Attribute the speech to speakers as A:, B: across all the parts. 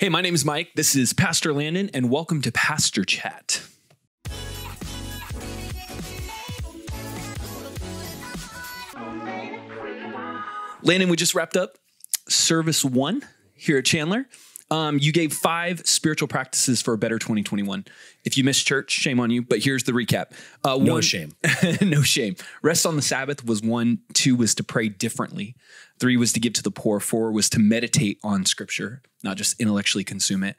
A: Hey, my name is Mike. This is Pastor Landon, and welcome to Pastor Chat. Landon, we just wrapped up service one here at Chandler. Um, you gave five spiritual practices for a better 2021. If you missed church, shame on you. But here's the recap. Uh, no one, shame. no shame. Rest on the Sabbath was one. Two was to pray differently. Three was to give to the poor. Four was to meditate on Scripture, not just intellectually consume it.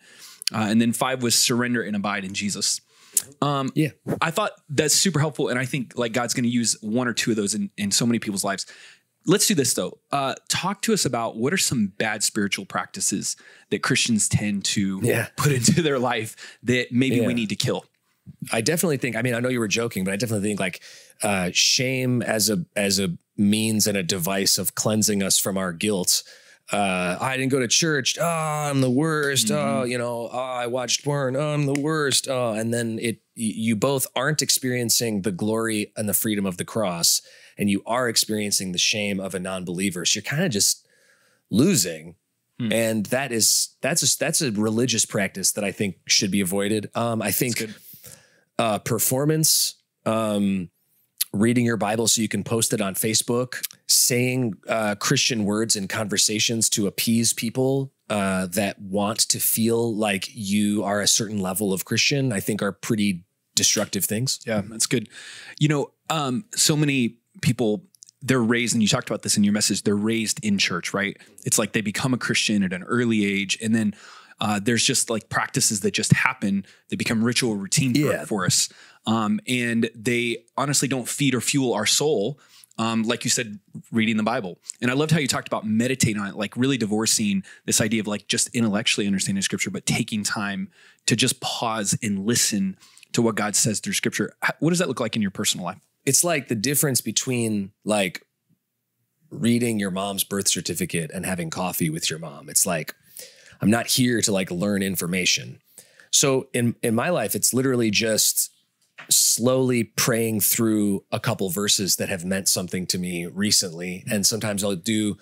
A: Uh, and then five was surrender and abide in Jesus. Um, yeah, I thought that's super helpful, and I think like God's going to use one or two of those in, in so many people's lives. Let's do this though. Uh, talk to us about what are some bad spiritual practices that Christians tend to yeah. put into their life that maybe yeah. we need to kill. I definitely
B: think. I mean, I know you were joking, but I definitely think like uh, shame as a as a means and a device of cleansing us from our guilt uh, I didn't go to church. Oh, I'm the worst. Ah, mm-hmm. Oh, you know, oh, I watched porn. Oh, I'm the worst. Oh, and then it, you both aren't experiencing the glory and the freedom of the cross, and you are experiencing the shame of a non-believer. So you're kind of just losing. Hmm. And that is that's a, that's a religious practice that I think should be avoided. Um, I think uh, performance, um, reading your Bible so you can post it on Facebook saying uh, Christian words in conversations to appease people uh, that want to feel like you are a certain level of Christian, I think are pretty destructive
A: things. Yeah, that's good. You know, um, so many people they're raised, and you talked about this in your message. They're raised in church, right? It's like they become a Christian at an early age, and then uh, there's just like practices that just happen. They become ritual routine yeah. for, for us, um, and they honestly don't feed or fuel our soul um, like you said, reading the Bible. And I loved how you talked about meditating on it, like really divorcing this idea of like just intellectually understanding scripture, but taking time to just pause and listen to what God says through scripture. What does that look like in your personal life? It's like the difference between like
B: reading your mom's birth certificate and having coffee with your mom. It's like, I'm not here to like learn information. So in in my life, it's literally just slowly praying through a couple verses that have meant something to me recently. And sometimes I'll do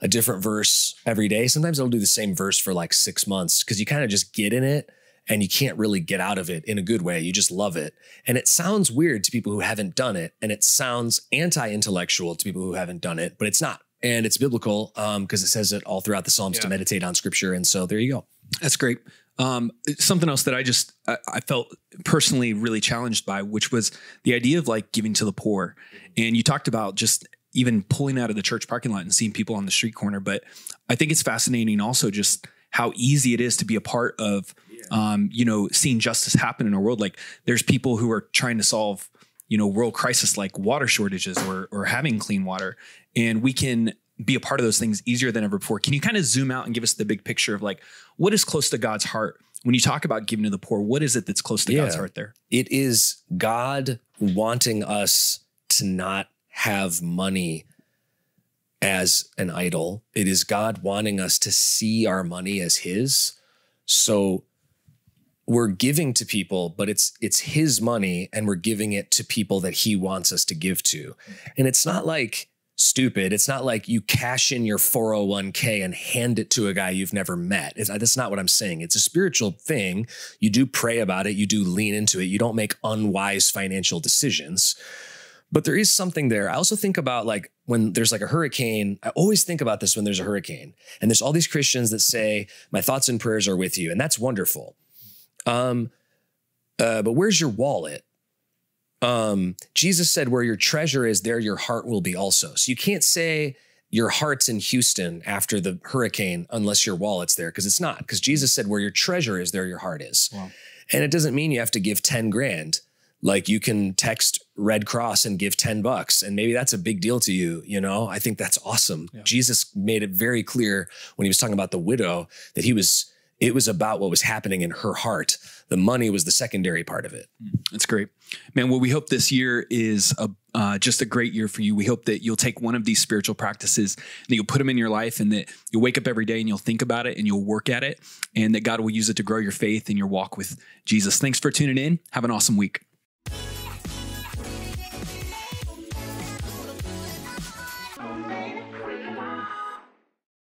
B: a different verse every day. Sometimes I'll do the same verse for like six months because you kind of just get in it and you can't really get out of it in a good way. You just love it. And it sounds weird to people who haven't done it. And it sounds anti intellectual to people who haven't done it, but it's not. And it's biblical because um, it says it all throughout the Psalms yeah. to meditate on scripture. And so there you go.
A: That's great. Um, something else that I just I, I, felt personally really challenged by, which was the idea of like giving to the poor. Mm-hmm. And you talked about just even pulling out of the church parking lot and seeing people on the street corner. But I think it's fascinating also just how easy it is to be a part of, um, you know, seeing justice happen in our world. Like there's people who are trying to solve, you know, world crisis like water shortages or or having clean water, and we can be a part of those things easier than ever before. Can you kind of zoom out and give us the big picture of like what is close to God's heart when you talk about giving to the poor? What is it that's close to yeah. God's heart there? It is
B: God wanting us to not have money as an idol. It is God wanting us to see our money as his. So we're giving to people, but it's it's his money and we're giving it to people that he wants us to give to. And it's not like stupid. It's not like you cash in your 401k and hand it to a guy you've never met. It's, that's not what I'm saying. It's a spiritual thing. You do pray about it, you do lean into it, you don't make unwise financial decisions. But there is something there. I also think about like when there's like a hurricane, I always think about this when there's a hurricane. And there's all these Christians that say, My thoughts and prayers are with you. And that's wonderful. Um, uh, but where's your wallet? um, Jesus said, Where your treasure is, there your heart will be also. So you can't say your heart's in Houston after the hurricane unless your wallet's there, because it's not. Because Jesus said, Where your treasure is, there your heart is. Wow. And it doesn't mean you have to give 10 grand. Like you can text Red Cross and give 10 bucks, and maybe that's a big deal to you. You know, I think that's awesome. Yeah. Jesus made it very clear when he was talking about the widow that he was
A: it was about what was happening in her heart. The money was the secondary part of it. Mm, that's great. Man, what we hope this year is a, uh, just a great year for you. We hope that you'll take one of these spiritual practices and you'll put them in your life and that you'll wake up every day and you'll think about it and you'll work at it and that God will use it to grow your faith and your walk with Jesus. Thanks for tuning in. Have an awesome week.